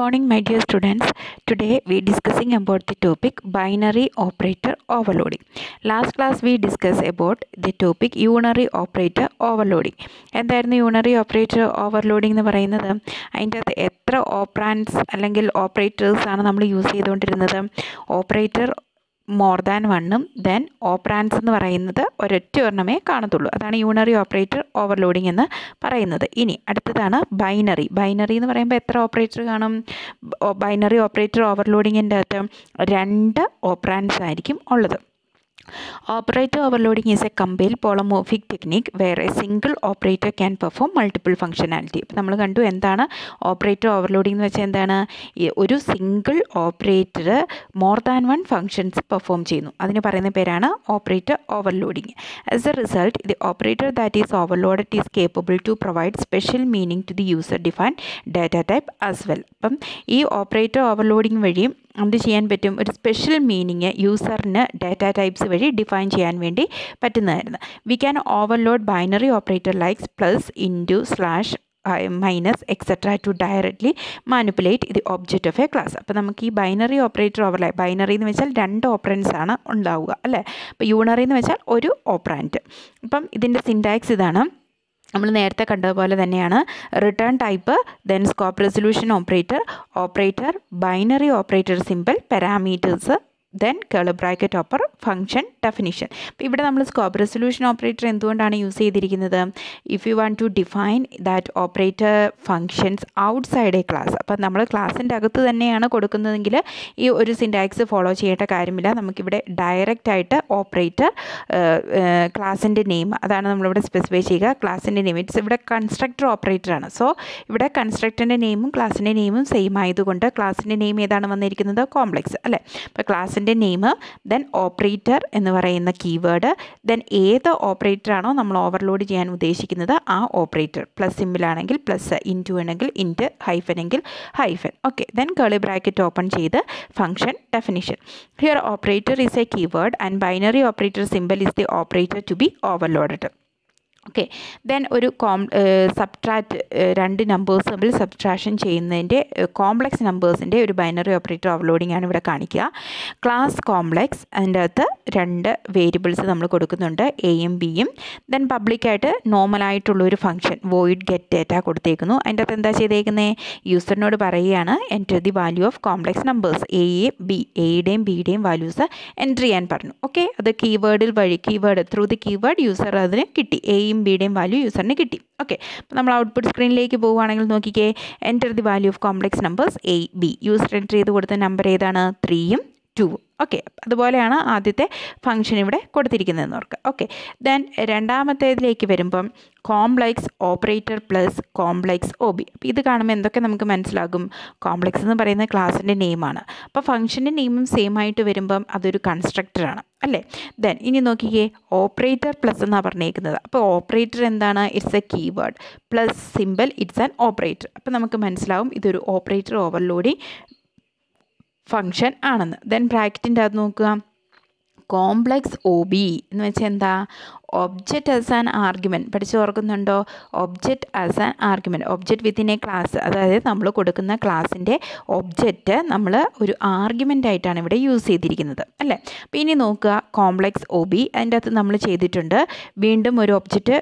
morning my dear students today we discussing about the topic binary operator overloading last class we discussed about the topic unary operator overloading എന്തായിരുന്നു unary operator overloading എന്ന് പറയുന്നത് അതിൻ്റെ അകത്ത് എത്ര operands അല്ലെങ്കിൽ ഓപ്പറേറ്റേഴ്സാണ് നമ്മൾ use ചെയ്തുകൊണ്ടിരുന്നത് operator more than വണ്ണും ദെൻ ഓപ്പറാൻസ് എന്ന് പറയുന്നത് ഒരൊറ്റ ഒരെണ്ണമേ കാണത്തുള്ളൂ അതാണ് യൂണറി ഓപ്പറേറ്റർ ഓവർലോഡിംഗ് എന്ന് പറയുന്നത് ഇനി അടുത്തതാണ് ബൈനറി ബൈനറി എന്ന് പറയുമ്പോൾ എത്ര ഓപ്പറേറ്റർ കാണും ബൈനറി ഓപ്പറേറ്റർ ഓവർലോഡിങ്ങിൻ്റെ അകത്ത് രണ്ട് ഓപ്പറാൻസ് ആയിരിക്കും ഉള്ളത് operator overloading is a compile polymorphic technique where a single operator can perform multiple functionality അപ്പോൾ നമ്മൾ കണ്ടു എന്താണ് ഓപ്പറേറ്റർ ഓവർലോഡിംഗ് എന്ന് വെച്ചാൽ എന്താണ് ഒരു single operator more than one functions perform ചെയ്യുന്നു അതിന് പറയുന്ന പേരാണ് operator overloading as a result the operator that is overloaded is capable to provide special meaning to the user define data type as well അപ്പം ഈ operator overloading വഴിയും എന്ത് ചെയ്യാൻ പറ്റും ഒരു സ്പെഷ്യൽ മീനിങ് യൂസറിന് ഡാറ്റ ടൈപ്സ് വഴി ഡിഫൈൻ ചെയ്യാൻ വേണ്ടി പറ്റുന്നതായിരുന്നു we can overload binary operator likes plus into slash minus etcetera to directly manipulate the object of a class അപ്പോൾ നമുക്ക് ഈ ബൈനറി ഓപ്പറേറ്റർ ഓവർലൈ ബൈനറി എന്ന് വെച്ചാൽ രണ്ട് ഓപ്പറൻസ് ആണ് ഉണ്ടാവുക അല്ലേ അപ്പോൾ യൂണറി എന്ന് വെച്ചാൽ ഒരു ഓപ്പറാൻറ്റ് അപ്പം ഇതിൻ്റെ സിൻഡാക്സ് ഇതാണ് നമ്മൾ നേരത്തെ കണ്ടതുപോലെ തന്നെയാണ് return type then scope resolution operator operator binary operator simple parameters then curl bracket open function definition അപ്പോൾ ഇവിടെ നമ്മൾ സ്കോപ്പ് റെസൊല്യൂഷൻ ഓപ്പറേറ്റർ എന്തുകൊണ്ടാണ് യൂസ് ചെയ്തിരിക്കുന്നത് if you want to define that operator functions outside a class അപ്പം നമ്മൾ ക്ലാസ്സിൻ്റെ അകത്ത് തന്നെയാണ് കൊടുക്കുന്നതെങ്കിൽ ഈ ഒരു സിൻഡാക്സ് ഫോളോ ചെയ്യേണ്ട കാര്യമില്ല നമുക്കിവിടെ ഡയറക്റ്റ് ആയിട്ട് ഓപ്പറേറ്റർ ക്ലാസിൻ്റെ നെയിം അതാണ് നമ്മളിവിടെ സ്പെസിഫൈ ചെയ്യുക ക്ലാസിൻ്റെ നെയിം ഇറ്റ്സ് ഇവിടെ കൺസ്ട്രക്ടർ ഓപ്പറേറ്റർ ആണ് സോ ഇവിടെ കൺസ്ട്രക്ടറിൻ്റെ നെയിമും ക്ലാസിൻ്റെ നെയിമും സെയിം ആയതുകൊണ്ട് ക്ലാസിൻ്റെ നെയിം ഏതാണ് വന്നിരിക്കുന്നത് കോംപ്ലക്സ് അല്ലേ അപ്പോൾ ക്ലാസ് ക്ലാസിൻ്റെ നെയിം ദെൻ ഓപ്പറേറ്റർ എന്ന് പറയുന്ന കീവേഡ് ദെൻ ഏത് ഓപ്പറേറ്ററാണോ നമ്മൾ ഓവർലോഡ് ചെയ്യാൻ ഉദ്ദേശിക്കുന്നത് ആ ഓപ്പറേറ്റർ പ്ലസ് സിമ്പിളാണെങ്കിൽ പ്ലസ് ഇൻറ്റു ആണെങ്കിൽ ഇൻറ്റ് ഹൈഫൻ എങ്കിൽ hyphen okay then curly bracket open ചെയ്ത് function definition here operator is a keyword and binary operator simple is the operator to be overloaded okay then ഒരു കോം subtract രണ്ട് numbers തമ്മിൽ subtraction ചെയ്യുന്നതിൻ്റെ complex നമ്പേഴ്സിൻ്റെ ഒരു binary operator overloading ആണ് ഇവിടെ കാണിക്കുക ക്ലാസ് കോംപ്ലക്സ് അതിൻ്റെ അകത്ത് രണ്ട് വേരിയബിൾസ് നമ്മൾ കൊടുക്കുന്നുണ്ട് എയും ബിയും ദെൻ പബ്ലിക്കായിട്ട് നോർമലായിട്ടുള്ളൊരു ഫംഗ്ഷൻ വോയിഡ് ഗെറ്റ് ഡേറ്റ കൊടുത്തേക്കുന്നു അതിൻ്റെ അകത്ത് എന്താ ചെയ്തേക്കുന്നത് യൂസറിനോട് പറയുകയാണ് enter the value of complex numbers A B എയുടെയും ബിയുടെയും വാല്യൂസ് എൻ്റർ ചെയ്യാൻ പറഞ്ഞു ഓക്കെ അത് കീവേഡിൽ വഴി keyword through the keyword user അതിന് കിട്ടി എയും എയും ബിയുടെയും വാല്യൂ യൂസറിന് കിട്ടി ഓക്കെ അപ്പോൾ നമ്മൾ ഔട്ട്പുട്ട് സ്ക്രീനിലേക്ക് പോവുകയാണെങ്കിൽ നോക്കിക്കേ enter the value of complex numbers A B user enter ചെയ്ത് കൊടുത്ത നമ്പർ ഏതാണ് ത്രീയും ടു ഓക്കെ അതുപോലെയാണ് ആദ്യത്തെ ഫംഗ്ഷൻ ഇവിടെ കൊടുത്തിരിക്കുന്നതെന്ന് ഓർക്കുക ഓക്കെ ദെൻ രണ്ടാമത്തേതിലേക്ക് വരുമ്പം complex operator plus complex O B അപ്പോൾ ഇത് കാണുമ്പോൾ എന്തൊക്കെ നമുക്ക് മനസ്സിലാകും കോംപ്ലക്സ് എന്ന് പറയുന്നത് ക്ലാസ്സിൻ്റെ നെയിമാണ് അപ്പോൾ ഫംഗ്ഷൻ്റെ നെയിമും സെയിം ആയിട്ട് വരുമ്പം അതൊരു കൺസ്ട്രക്ടറാണ് അല്ലേ ദെൻ ഇനി നോക്കിക്കേ ഓപ്പറേറ്റർ പ്ലസ് എന്നാണ് പറഞ്ഞേക്കുന്നത് അപ്പോൾ ഓപ്പറേറ്റർ എന്താണ് it's a keyword plus simple it's an operator അപ്പോൾ നമുക്ക് മനസ്സിലാവും ഇതൊരു ഓപ്പറേറ്റർ ഓവർലോഡിങ് ഫങ്ഷൻ ആണെന്ന് ദെൻ ബ്രാക്കറ്റിൻ്റെ അത് നോക്കുക കോംപ്ലക്സ് ഒ ബി എന്ന് വെച്ചാൽ എന്താ ഒബ്ജക്റ്റ് ആസ് ആൻ ആർഗ്യുമെൻറ്റ് പഠിച്ചു ഓർക്കുന്നുണ്ടോ object as an argument object within a class അതായത് നമ്മൾ കൊടുക്കുന്ന ക്ലാസ്സിൻ്റെ ഒബ്ജക്റ്റ് നമ്മൾ ഒരു ആർഗ്യുമെൻ്റ് ആയിട്ടാണ് ഇവിടെ യൂസ് ചെയ്തിരിക്കുന്നത് അല്ലേ പിന്നെ നോക്കുക കോംപ്ലെക്സ് ഒ ബി അതിൻ്റെ അകത്ത് നമ്മൾ ചെയ്തിട്ടുണ്ട് വീണ്ടും ഒരു ഒബ്ജക്റ്റ്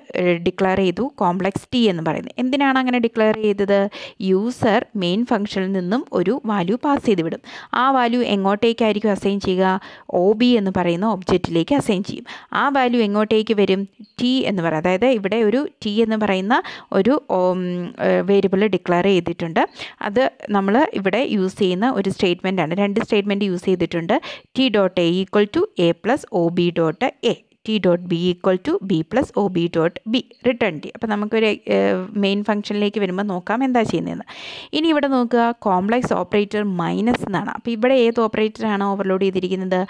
ഡിക്ലെയർ ചെയ്തു കോംപ്ലെക്സ് ടി എന്ന് പറയുന്നത് എന്തിനാണ് അങ്ങനെ ഡിക്ലെയർ ചെയ്തത് യൂസർ മെയിൻ ഫംഗ്ഷനിൽ നിന്നും ഒരു വാല്യൂ പാസ് ചെയ്ത് വിടും ആ വാല്യൂ എങ്ങോട്ടേക്കായിരിക്കും അസൈൻ ചെയ്യുക ഒ ബി എന്ന് പറയുന്ന ഒബ്ജക്റ്റിലേക്ക് അസൈൻ ചെയ്യും ആ വാല്യൂ എങ്ങോട്ടേക്ക് വരും ടി എന്ന് പറയുന്നത് അതായത് ഇവിടെ ഒരു ടി എന്ന് പറയുന്ന ഒരു വേരിയബിൾ ഡിക്ലെയർ ചെയ്തിട്ടുണ്ട് അത് നമ്മൾ ഇവിടെ യൂസ് ചെയ്യുന്ന ഒരു സ്റ്റേറ്റ്മെൻറ്റാണ് രണ്ട് സ്റ്റേറ്റ്മെൻറ്റ് യൂസ് ചെയ്തിട്ടുണ്ട് T dot A equal to A plus O B dot A T dot B equal to B plus O B dot B return T അപ്പോൾ നമുക്കൊരു മെയിൻ ഫംഗ്ഷനിലേക്ക് വരുമ്പോൾ നോക്കാം എന്താ ചെയ്യുന്നതെന്ന് ഇനി ഇവിടെ നോക്കുക കോംപ്ലക്സ് ഓപ്പറേറ്റർ മൈനസ് എന്നാണ് അപ്പോൾ ഇവിടെ ഏത് ഓപ്പറേറ്ററാണ് ഓവർലോഡ് ചെയ്തിരിക്കുന്നത്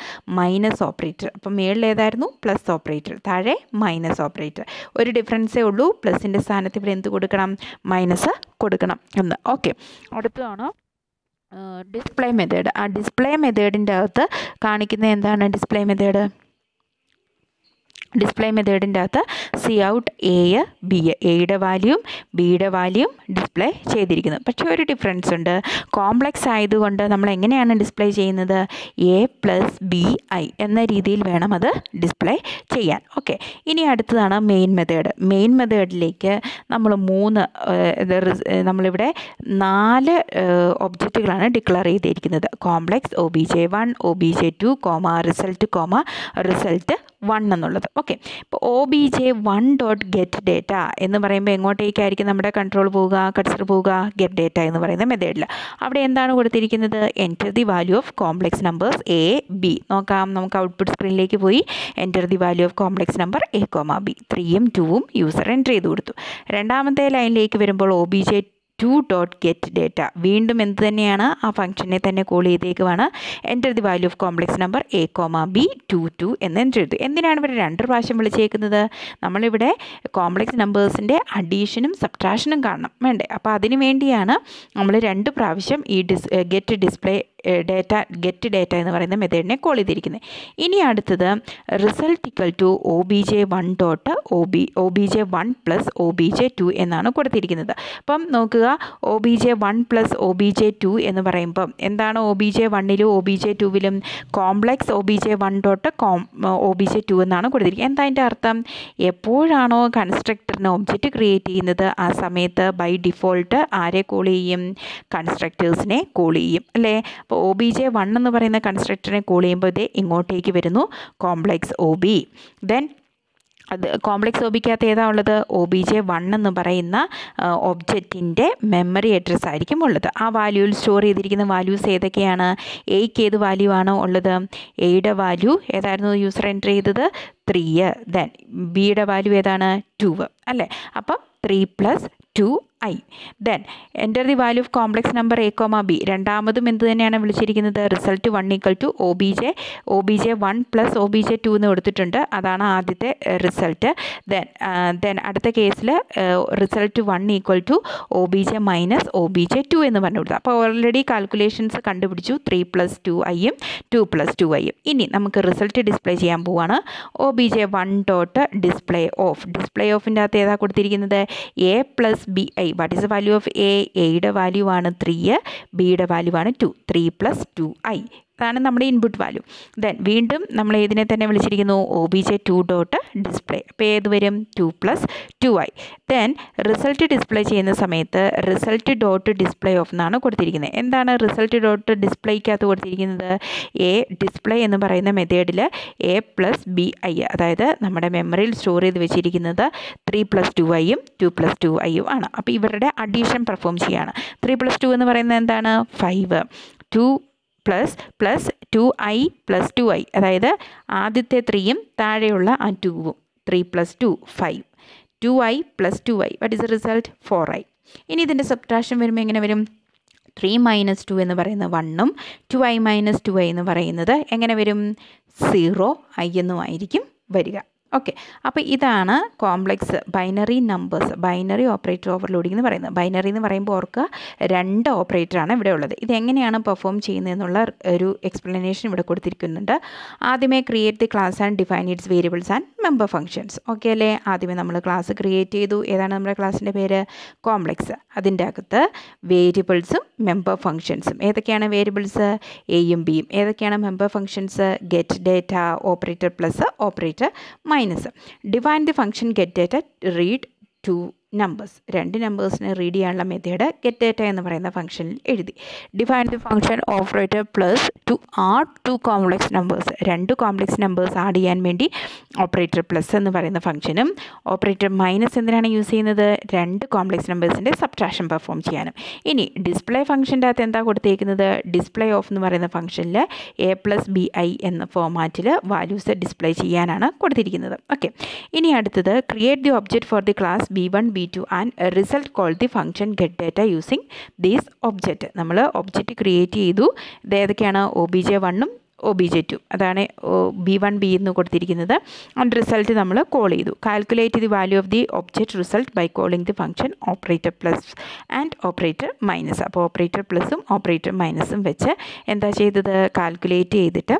മൈനസ് ഓപ്പറേറ്റർ അപ്പോൾ മേളിൽ ഏതായിരുന്നു പ്ലസ് ഓപ്പറേറ്റർ താഴെ മൈനസ് ഓപ്പറേറ്റർ ഒരു ഡിഫറൻസേ ഉള്ളൂ പ്ലസിൻ്റെ സ്ഥാനത്ത് ഇവിടെ എന്ത് കൊടുക്കണം മൈനസ് കൊടുക്കണം എന്ന് ഓക്കെ അടുത്തതാണ് ഡിസ്പ്ലേ മെത്തേഡ് ആ ഡിസ്പ്ലേ മെത്തേഡിൻ്റെ അകത്ത് കാണിക്കുന്നത് എന്താണ് ഡിസ്പ്ലേ മെത്തേഡ് ഡിസ്പ്ലേ മെത്തേഡിൻ്റെ അകത്ത് സി ഔട്ട് എ ബി എയുടെ വാല്യൂം ബിയുടെ വാല്യൂം ഡിസ്പ്ലേ ചെയ്തിരിക്കുന്നു പക്ഷേ ഒരു ഡിഫറൻസ് ഉണ്ട് കോംപ്ലക്സ് ആയതുകൊണ്ട് നമ്മൾ എങ്ങനെയാണ് ഡിസ്പ്ലേ ചെയ്യുന്നത് എ പ്ലസ് ബി ഐ എന്ന രീതിയിൽ വേണം അത് ഡിസ്പ്ലേ ചെയ്യാൻ ഓക്കെ ഇനി അടുത്തതാണ് മെയിൻ മെത്തേഡ് മെയിൻ മെത്തേഡിലേക്ക് നമ്മൾ മൂന്ന് നമ്മളിവിടെ നാല് ഒബ്ജക്റ്റുകളാണ് ഡിക്ലർ ചെയ്തിരിക്കുന്നത് complex O B J one O B J two comma result comma result one എന്നുള്ളത് ഓക്കെ ഇപ്പോൾ O B J one dot get data എന്ന് പറയുമ്പോൾ എങ്ങോട്ടേക്കായിരിക്കും നമ്മുടെ കൺട്രോൾ പോവുക കട്സർ പോവുക ഗെറ്റ് ഡേറ്റ എന്ന് പറയുന്ന മെത്തേഡിൽ അവിടെ എന്താണ് കൊടുത്തിരിക്കുന്നത് enter the value of complex numbers A B നോക്കാം നമുക്ക് ഔട്ട്പുട്ട് സ്ക്രീനിലേക്ക് പോയി enter the value of complex number A comma B ത്രീയും ടൂവും യൂസർ എൻറ്റർ ചെയ്ത് കൊടുത്തു രണ്ടാമത്തെ ലൈനിലേക്ക് വരുമ്പോൾ O B J two dot get data വീണ്ടും എന്ത് തന്നെയാണ് ആ ഫംഗ്ഷനെ തന്നെ കോൾ ചെയ്തേക്കുവാണ് enter the value of complex number A comma B two two എന്ന് എൻ്റർ ചെയ്തു എന്തിനാണ് ഇവിടെ രണ്ട് പ്രാവശ്യം വിളിച്ചേക്കുന്നത് നമ്മളിവിടെ കോംപ്ലക്സ് നമ്പേഴ്സിൻ്റെ അഡീഷനും സബ്ട്രാക്ഷനും കാണണം വേണ്ടേ അപ്പോൾ അതിനു വേണ്ടിയാണ് നമ്മൾ രണ്ട് പ്രാവശ്യം ഈ ഡിസ് get display data get data എന്ന് പറയുന്ന മെത്തേഡിനെ കോൾ ചെയ്തിരിക്കുന്നത് ഇനി അടുത്തത് result equal to O B J one dot O B O B J one plus O B J two എന്നാണ് കൊടുത്തിരിക്കുന്നത് അപ്പം നോക്കുക O B J one plus O B J two എന്ന് പറയുമ്പം എന്താണ് ഒ ബി ജെ വണ്ണിലും O B J ടുവിലും complex O B J one dot കോം ഒ ബി ജെ ടു എന്നാണ് കൊടുത്തിരിക്കുന്നത് എന്താ അതിൻ്റെ അർത്ഥം എപ്പോഴാണോ കൺസ്ട്രക്ടറിന് ഒബ്ജക്റ്റ് ക്രിയേറ്റ് ചെയ്യുന്നത് ആ സമയത്ത് ബൈ ഡിഫോൾട്ട് ആരെ കോൾ ചെയ്യും കൺസ്ട്രക്ടേഴ്സിനെ കോൾ ചെയ്യും അല്ലേ അപ്പോൾ ഒ ബി ജെ വൺ എന്ന് പറയുന്ന കൺസ്ട്രക്ടറിനെ കോൾ ചെയ്യുമ്പോൾ ഇത് ഇങ്ങോട്ടേക്ക് വരുന്നു കോംപ്ലെക്സ് ഒ ബി ദെൻ അത് കോംപ്ലക്സ് ഒബിക്കകത്ത് ഏതാ ഉള്ളത് ഒ ബി ജെ വൺ എന്ന് പറയുന്ന ഒബ്ജക്റ്റിൻ്റെ മെമ്മറി അഡ്രസ്സ് ആയിരിക്കും ഉള്ളത് ആ വാല്യൂവിൽ സ്റ്റോർ ചെയ്തിരിക്കുന്ന വാല്യൂസ് ഏതൊക്കെയാണ് എയ്ക്ക് ഏത് വാല്യൂ ആണോ ഉള്ളത് എയുടെ വാല്യൂ ഏതായിരുന്നു യൂസർ എൻ്റർ ചെയ്തത് ത്രീ ദെൻ ബിയുടെ വാല്യൂ ഏതാണ് ടു അല്ലേ അപ്പം three plus two I then enter the value of complex number A comma B രണ്ടാമതും എന്ത് തന്നെയാണ് വിളിച്ചിരിക്കുന്നത് result one equal to O B J O B J one plus O B J two എന്ന് കൊടുത്തിട്ടുണ്ട് അതാണ് ആദ്യത്തെ റിസൾട്ട് ദെൻ ദെൻ അടുത്ത കേസിൽ result one equal to O B J minus O B J two എന്ന് പറഞ്ഞു കൊടുത്തു അപ്പോൾ ഓൾറെഡി കാൽക്കുലേഷൻസ് കണ്ടുപിടിച്ചു ത്രീ പ്ലസ് ടു ഐയും ടു പ്ലസ് ടു ഐയും ഇനി നമുക്ക് റിസൾട്ട് ഡിസ്പ്ലേ ചെയ്യാൻ പോവാണ് O B J one dot display of display ഓഫിൻ്റെ അകത്ത് ഏതാ കൊടുത്തിരിക്കുന്നത് A plus B I what is the value of A എയുടെ വാല്യൂ ആണ് ത്രീ ബിയുടെ വാല്യൂ ആണ് two three plus two I അതാണ് നമ്മുടെ ഇൻപുട്ട് വാല്യൂ ദെൻ വീണ്ടും നമ്മൾ ഏതിനെ തന്നെ വിളിച്ചിരിക്കുന്നു O B J two dot display അപ്പോൾ ഏത് വരും ടു പ്ലസ് ടു ആയി ദെൻ റിസൾട്ട് ഡിസ്പ്ലേ ചെയ്യുന്ന സമയത്ത് റിസൾട്ട് ഡോട്ട് ഡിസ്പ്ലേ ഓഫ് എന്നാണ് കൊടുത്തിരിക്കുന്നത് എന്താണ് റിസൾട്ട് ഡോട്ട് ഡിസ്പ്ലേക്കകത്ത് കൊടുത്തിരിക്കുന്നത് എ ഡിസ്പ്ലേ എന്ന് പറയുന്ന മെത്തേഡിൽ എ പ്ലസ് ബി ഐ അതായത് നമ്മുടെ മെമ്മറിയിൽ സ്റ്റോർ ചെയ്ത് വെച്ചിരിക്കുന്നത് ത്രീ പ്ലസ് ടു ഐയും ടു പ്ലസ് ടു ഐയും ആണ് അപ്പോൾ ഇവരുടെ അഡീഷൻ പെർഫോം ചെയ്യുകയാണ് ത്രീ പ്ലസ് ടു എന്ന് പറയുന്നത് എന്താണ് five two plus plus two I plus two I അതായത് ആദ്യത്തെ ത്രീയും താഴെയുള്ള ആ ടൂവും three plus two five two I plus two I what is the result four I ഇനി ഇതിൻ്റെ സബ്ട്രാക്ഷൻ വരുമ്പോൾ എങ്ങനെ വരും ത്രീ മൈനസ് ടു എന്ന് പറയുന്ന വണ്ണും two I minus two I എന്ന് പറയുന്നത് എങ്ങനെ വരും സീറോ ഐ എന്നുമായിരിക്കും വരിക ഓക്കെ അപ്പോൾ ഇതാണ് complex binary numbers binary operator overloading എന്ന് പറയുന്നത് ബൈനറി എന്ന് പറയുമ്പോൾ ഓർക്കുക രണ്ട് ഓപ്പറേറ്ററാണ് ഇവിടെ ഉള്ളത് ഇത് എങ്ങനെയാണ് പെർഫോം ചെയ്യുന്നതെന്നുള്ള ഒരു എക്സ്പ്ലനേഷൻ ഇവിടെ കൊടുത്തിരിക്കുന്നുണ്ട് ആദ്യമേ create the class and define its variables and member functions okay അല്ലേ ആദ്യമേ നമ്മൾ ക്ലാസ് ക്രിയേറ്റ് ചെയ്തു ഏതാണ് നമ്മുടെ ക്ലാസ്സിൻ്റെ പേര് കോംപ്ലക്സ് അതിൻ്റെ അകത്ത് വേരിയബിൾസും മെമ്പർ ഫംഗ്ഷൻസും ഏതൊക്കെയാണ് വേരിയബിൾസ് എയും ബിയും ഏതൊക്കെയാണ് member functions get data operator plus operator my minus. Define the function get data read to numbers രണ്ട് നമ്പേഴ്സിനെ റീഡ് ചെയ്യാനുള്ള മെത്തേഡ് ഗെറ്റ് ഡേറ്റ എന്ന് പറയുന്ന ഫംഗ്ഷനിൽ എഴുതി define the function operator plus to or two complex numbers രണ്ട് complex numbers add ചെയ്യാൻ വേണ്ടി ഓപ്പറേറ്റർ പ്ലസ് എന്ന് പറയുന്ന ഫംഗ്ഷനും ഓപ്പറേറ്റർ മൈനസ് എന്തിനാണ് യൂസ് ചെയ്യുന്നത് രണ്ട് കോംപ്ലക്സ് നമ്പേഴ്സിൻ്റെ സബ്ട്രാക്ഷൻ പെർഫോം ചെയ്യാനും ഇനി ഡിസ്പ്ലേ ഫംഗ്ഷൻ്റെ അകത്ത് എന്താ കൊടുത്തേക്കുന്നത് ഡിസ്പ്ലേ ഓഫ് എന്ന് പറയുന്ന ഫംഗ്ഷനിൽ എ പ്ലസ് ബി ഐ എന്ന ഫോമാറ്റിൽ വാല്യൂസ് ഡിസ്പ്ലേ ചെയ്യാനാണ് കൊടുത്തിരിക്കുന്നത് ഓക്കെ ഇനി അടുത്തത് create the object for the class B one B two and result call the function get data using these object നമ്മൾ ഒബ്ജക്റ്റ് ക്രിയേറ്റ് ചെയ്തു ഇത് ഏതൊക്കെയാണ് ഒ ബി ജെ വണ്ണും ഒ ബി ജെ ടു അതാണ് ബി വൺ ബി എന്ന് കൊടുത്തിരിക്കുന്നത് and result നമ്മൾ call ചെയ്തു calculate the value of the object result by calling the function operator plus and operator minus അപ്പോൾ ഓപ്പറേറ്റർ പ്ലസും ഓപ്പറേറ്റർ മൈനസും വെച്ച് എന്താ ചെയ്തത് കാൽക്കുലേറ്റ് ചെയ്തിട്ട്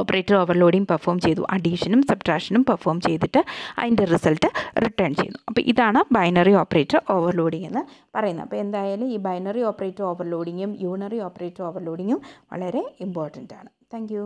ഓപ്പറേറ്റർ ഓവർലോഡിങ് പെർഫോം ചെയ്തു അഡീഷനും സബ്ട്രാക്ഷനും പെർഫോം ചെയ്തിട്ട് അതിൻ്റെ റിസൾട്ട് റിട്ടേൺ ചെയ്യുന്നു അപ്പോൾ ഇതാണ് ബൈനറി ഓപ്പറേറ്റർ ഓവർലോഡിംഗ് എന്ന് പറയുന്നത് അപ്പോൾ എന്തായാലും ഈ ബൈനറി ഓപ്പറേറ്റർ ഓവർലോഡിങ്ങും യൂണറി ഓപ്പറേറ്റർ ഓവർലോഡിങ്ങും വളരെ ഇമ്പോർട്ടൻ്റ് ആണ് താങ്ക്